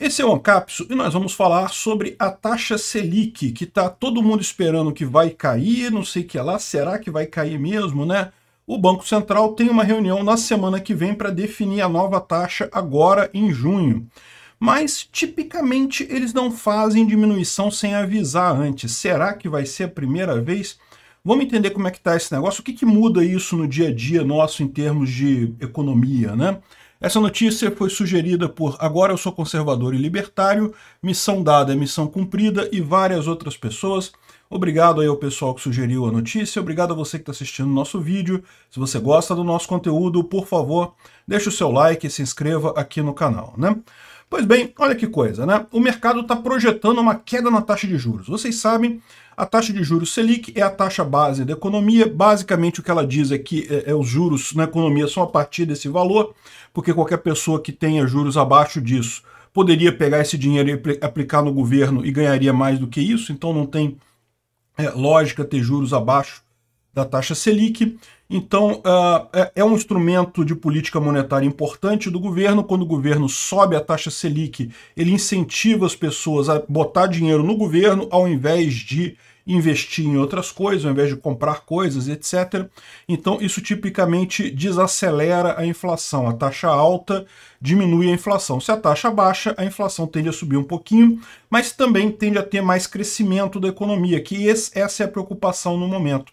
Esse é o Ancapsu e nós vamos falar sobre a taxa Selic, que está todo mundo esperando que vai cair, não sei o que lá, será que vai cair mesmo, né? O Banco Central tem uma reunião na semana que vem para definir a nova taxa agora em junho. Mas, tipicamente, eles não fazem diminuição sem avisar antes. Será que vai ser a primeira vez? Vamos entender como é que está esse negócio, o que, que muda isso no dia a dia nosso em termos de economia, né? Essa notícia foi sugerida por Agora Eu Sou Conservador e Libertário, Missão Dada é Missão Cumprida e várias outras pessoas. Obrigado aí ao pessoal que sugeriu a notícia, obrigado a você que está assistindo o nosso vídeo. Se você gosta do nosso conteúdo, por favor, deixe o seu like e se inscreva aqui no canal. Né? Pois bem, olha que coisa, né? O mercado está projetando uma queda na taxa de juros. Vocês sabem, a taxa de juros Selic é a taxa base da economia. Basicamente, o que ela diz é que é, é, os juros na economia são a partir desse valor, porque qualquer pessoa que tenha juros abaixo disso poderia pegar esse dinheiro e aplicar no governo e ganharia mais do que isso, então não tem é, lógica ter juros abaixo da taxa Selic. Então, ah, é, é um instrumento de política monetária importante do governo. Quando o governo sobe a taxa Selic, ele incentiva as pessoas a botar dinheiro no governo ao invés de investir em outras coisas, ao invés de comprar coisas, etc. Então, isso tipicamente desacelera a inflação. A taxa alta diminui a inflação. Se a taxa baixa, a inflação tende a subir um pouquinho, mas também tende a ter mais crescimento da economia, que essa é a preocupação no momento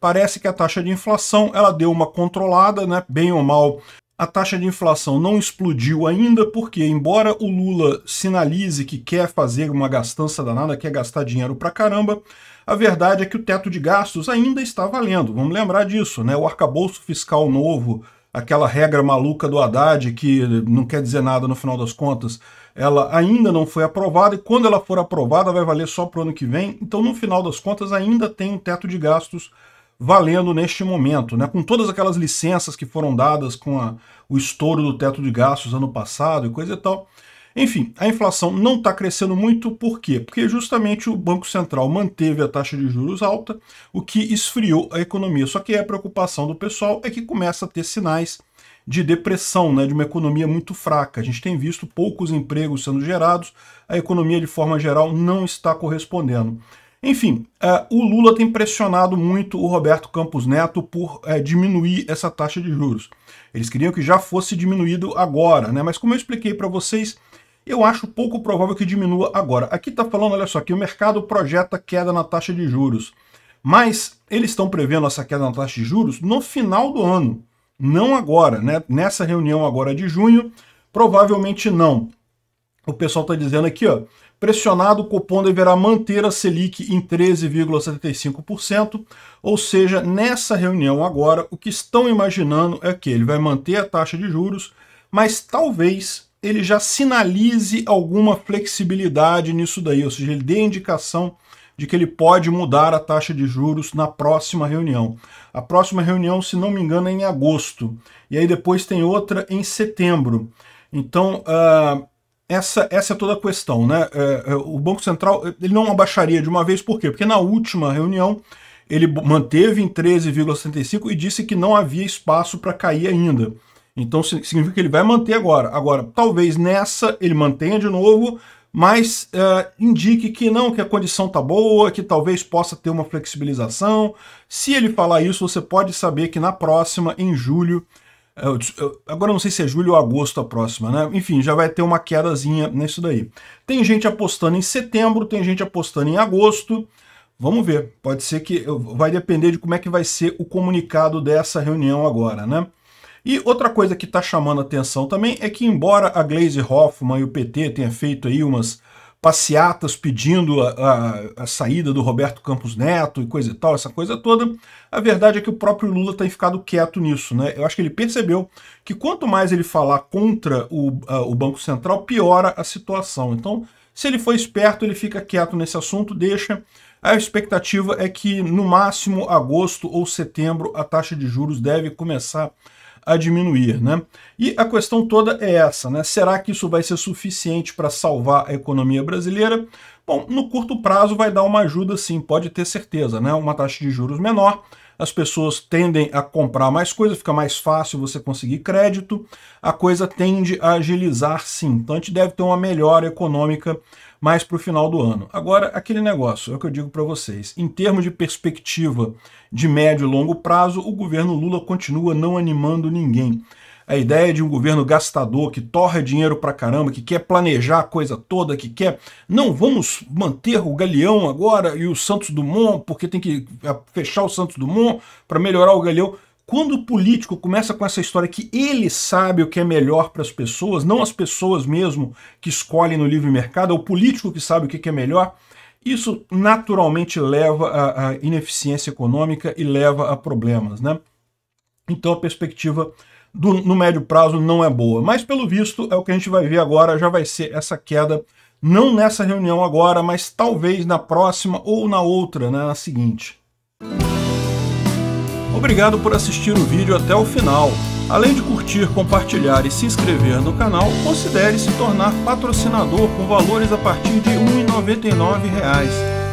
parece que a taxa de inflação ela deu uma controlada, né? Bem ou mal, a taxa de inflação não explodiu ainda, porque, embora o Lula sinalize que quer fazer uma gastança danada, quer gastar dinheiro pra caramba, a verdade é que o teto de gastos ainda está valendo. Vamos lembrar disso, né? O arcabouço fiscal novo, aquela regra maluca do Haddad, que não quer dizer nada no final das contas, ela ainda não foi aprovada, e quando ela for aprovada, vai valer só pro ano que vem. Então, no final das contas, ainda tem um teto de gastos valendo neste momento, né? com todas aquelas licenças que foram dadas com a, o estouro do teto de gastos ano passado e coisa e tal. Enfim, a inflação não está crescendo muito, por quê? Porque justamente o Banco Central manteve a taxa de juros alta, o que esfriou a economia. Só que a preocupação do pessoal é que começa a ter sinais de depressão, né, de uma economia muito fraca. A gente tem visto poucos empregos sendo gerados, a economia de forma geral não está correspondendo. Enfim, uh, o Lula tem pressionado muito o Roberto Campos Neto por uh, diminuir essa taxa de juros. Eles queriam que já fosse diminuído agora, né? Mas como eu expliquei para vocês, eu acho pouco provável que diminua agora. Aqui está falando, olha só, que o mercado projeta queda na taxa de juros. Mas eles estão prevendo essa queda na taxa de juros no final do ano, não agora, né? Nessa reunião agora de junho, provavelmente não. O pessoal está dizendo aqui, ó, Pressionado, o Copom deverá manter a Selic em 13,75%, ou seja, nessa reunião agora, o que estão imaginando é que ele vai manter a taxa de juros, mas talvez ele já sinalize alguma flexibilidade nisso daí, ou seja, ele dê indicação de que ele pode mudar a taxa de juros na próxima reunião. A próxima reunião, se não me engano, é em agosto, e aí depois tem outra em setembro. Então, uh, essa, essa é toda a questão, né? É, é, o Banco Central ele não abaixaria de uma vez, por quê? Porque na última reunião ele manteve em 13,75 e disse que não havia espaço para cair ainda. Então significa que ele vai manter agora. Agora, talvez nessa ele mantenha de novo, mas é, indique que não, que a condição tá boa, que talvez possa ter uma flexibilização. Se ele falar isso, você pode saber que na próxima, em julho, é, eu, eu, agora não sei se é julho ou agosto a próxima, né? Enfim, já vai ter uma quedazinha nisso daí. Tem gente apostando em setembro, tem gente apostando em agosto. Vamos ver. Pode ser que vai depender de como é que vai ser o comunicado dessa reunião agora, né? E outra coisa que está chamando atenção também é que embora a Glaze Hoffman e o PT tenham feito aí umas passeatas pedindo a, a, a, saída do Roberto Campos Neto e coisa e tal, essa coisa toda, a verdade é que o próprio Lula tem ficado quieto nisso. Né? Eu acho que ele percebeu que quanto mais ele falar contra o, a, o Banco Central, piora a situação. Então, se ele for esperto, ele fica quieto nesse assunto, deixa. A expectativa é que, no máximo, agosto ou setembro, a taxa de juros deve começar a a diminuir. Né? E a questão toda é essa, né? será que isso vai ser suficiente para salvar a economia brasileira? Bom, no curto prazo vai dar uma ajuda sim, pode ter certeza, né? uma taxa de juros menor, as pessoas tendem a comprar mais coisas, fica mais fácil você conseguir crédito, a coisa tende a agilizar sim. Então a gente deve ter uma melhora econômica mais para o final do ano. Agora, aquele negócio, é o que eu digo para vocês, em termos de perspectiva de médio e longo prazo, o governo Lula continua não animando ninguém a ideia de um governo gastador que torra dinheiro para caramba, que quer planejar a coisa toda, que quer, não, vamos manter o Galeão agora e o Santos Dumont, porque tem que é, fechar o Santos Dumont para melhorar o Galeão. Quando o político começa com essa história que ele sabe o que é melhor para as pessoas, não as pessoas mesmo que escolhem no livre mercado, é o político que sabe o que é melhor, isso naturalmente leva à, ineficiência econômica e leva a problemas, né? Então a perspectiva do, no médio prazo não é boa. Mas, pelo visto, é o que a gente vai ver agora, já vai ser essa queda, não nessa reunião agora, mas talvez na próxima ou na outra, né, na seguinte. Obrigado por assistir o vídeo até o final. Além de curtir, compartilhar e se inscrever no canal, considere se tornar patrocinador com valores a partir de R$ 1,99